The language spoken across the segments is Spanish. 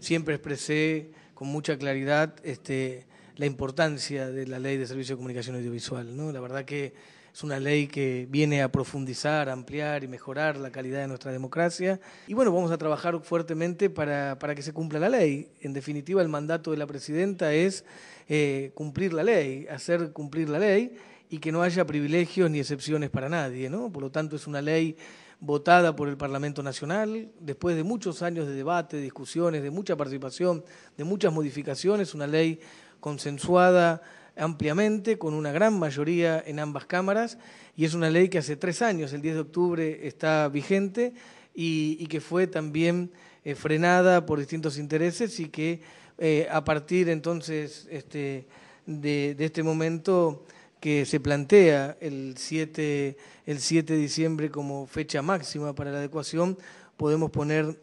siempre expresé con mucha claridad este, la importancia de la ley de servicio de comunicación audiovisual. ¿no? La verdad que es una ley que viene a profundizar, ampliar y mejorar la calidad de nuestra democracia. Y bueno, vamos a trabajar fuertemente para, que se cumpla la ley. En definitiva, el mandato de la presidenta es eh, cumplir la ley, hacer cumplir la ley y que no haya privilegios ni excepciones para nadie, ¿no? Por lo tanto, es una ley votada por el Parlamento Nacional, después de muchos años de debate, discusiones, de mucha participación, de muchas modificaciones, una ley consensuada ampliamente, con una gran mayoría en ambas cámaras, y es una ley que hace tres años, el 10 de octubre, está vigente y, que fue también eh, frenada por distintos intereses y que eh, a partir entonces este, de este momento que se plantea el 7, de diciembre como fecha máxima para la adecuación, podemos poner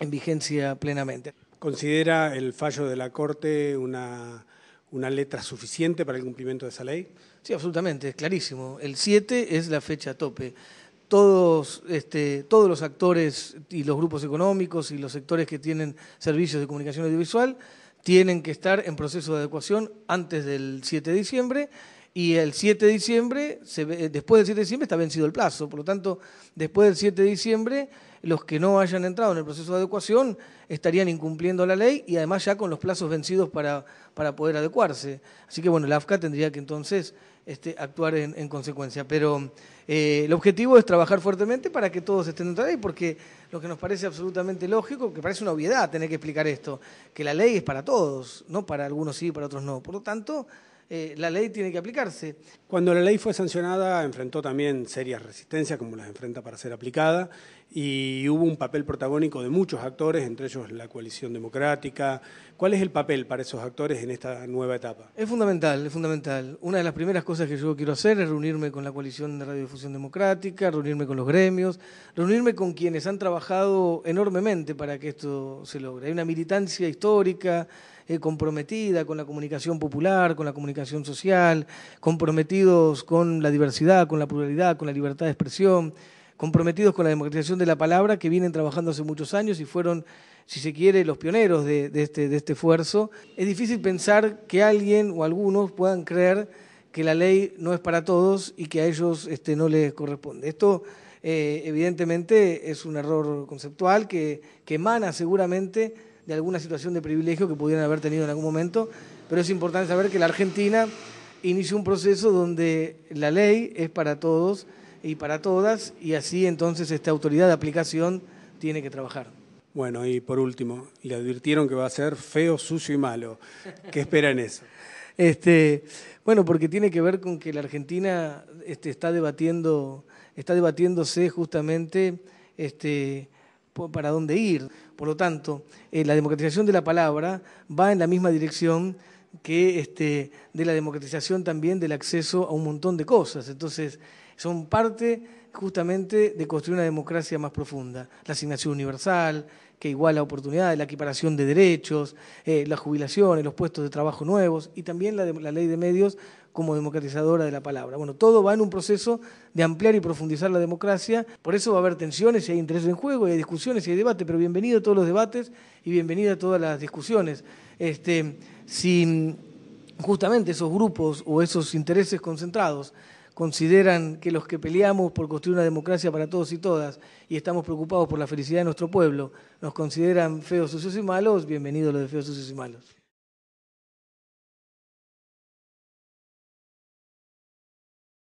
en vigencia plenamente. ¿Considera el fallo de la Corte una, letra suficiente para el cumplimiento de esa ley? Sí, absolutamente, es clarísimo. El 7 es la fecha tope. Todos, este, todos los actores y los grupos económicos y los sectores que tienen servicios de comunicación audiovisual tienen que estar en proceso de adecuación antes del 7 de diciembre y el 7 de diciembre, se, eh, después del 7 de diciembre está vencido el plazo. Por lo tanto, después del 7 de diciembre, los que no hayan entrado en el proceso de adecuación estarían incumpliendo la ley y además ya con los plazos vencidos para, para poder adecuarse. Así que bueno, la AFCA tendría que entonces este, actuar en, consecuencia. Pero eh, el objetivo es trabajar fuertemente para que todos estén dentro de la ley, porque lo que nos parece absolutamente lógico, que parece una obviedad tener que explicar esto, que la ley es para todos, no para algunos sí y para otros no. Por lo tanto, eh, la ley tiene que aplicarse. Cuando la ley fue sancionada, enfrentó también serias resistencias, como las enfrenta para ser aplicada, y hubo un papel protagónico de muchos actores, entre ellos la coalición democrática. ¿Cuál es el papel para esos actores en esta nueva etapa? Es fundamental, es fundamental. Una de las primeras cosas cosas que yo quiero hacer es reunirme con la coalición de radiodifusión democrática, reunirme con los gremios, reunirme con quienes han trabajado enormemente para que esto se logre. Hay una militancia histórica eh, comprometida con la comunicación popular, con la comunicación social, comprometidos con la diversidad, con la pluralidad, con la libertad de expresión, comprometidos con la democratización de la palabra que vienen trabajando hace muchos años y fueron si se quiere, los pioneros de, este, de este esfuerzo, es difícil pensar que alguien o algunos puedan creer que la ley no es para todos y que a ellos este, no les corresponde. Esto eh, evidentemente es un error conceptual que, que emana seguramente de alguna situación de privilegio que pudieran haber tenido en algún momento, pero es importante saber que la Argentina inicia un proceso donde la ley es para todos y para todas, y así entonces esta autoridad de aplicación tiene que trabajar. Bueno, y por último, le advirtieron que va a ser feo, sucio y malo. ¿Qué esperan eso? Este, bueno, porque tiene que ver con que la Argentina este, está, debatiendo, está debatiéndose justamente este, para dónde ir. Por lo tanto, eh, la democratización de la palabra va en la misma dirección que este, de la democratización también del acceso a un montón de cosas. Entonces, son parte justamente de construir una democracia más profunda. La asignación universal, que iguala oportunidades, la equiparación de derechos, la eh, las jubilaciones, los puestos de trabajo nuevos y también la, ley de medios como democratizadora de la palabra. Bueno, todo va en un proceso de ampliar y profundizar la democracia, por eso va a haber tensiones y hay intereses en juego, y hay discusiones y hay debate, pero bienvenido a todos los debates y bienvenida a todas las discusiones. Este, si justamente esos grupos o esos intereses concentrados consideran que los que peleamos por construir una democracia para todos y todas y estamos preocupados por la felicidad de nuestro pueblo nos consideran feos, sucios y malos, bienvenidos los de feos, sucios y malos.